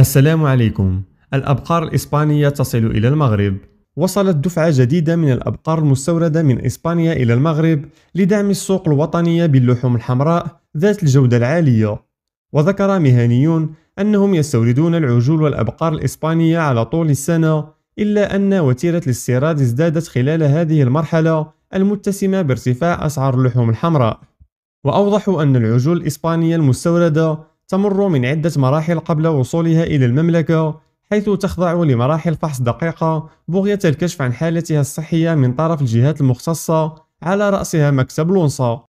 السلام عليكم الأبقار الإسبانية تصل إلى المغرب وصلت دفعة جديدة من الأبقار المستوردة من إسبانيا إلى المغرب لدعم السوق الوطنية باللحوم الحمراء ذات الجودة العالية وذكر مهنيون أنهم يستوردون العجول والأبقار الإسبانية على طول السنة إلا أن وتيرة الاستيراد ازدادت خلال هذه المرحلة المتسمة بارتفاع أسعار اللحوم الحمراء وأوضحوا أن العجول الإسبانية المستوردة تمر من عدة مراحل قبل وصولها إلى المملكة حيث تخضع لمراحل فحص دقيقة بغية الكشف عن حالتها الصحية من طرف الجهات المختصة على رأسها مكتب لونسا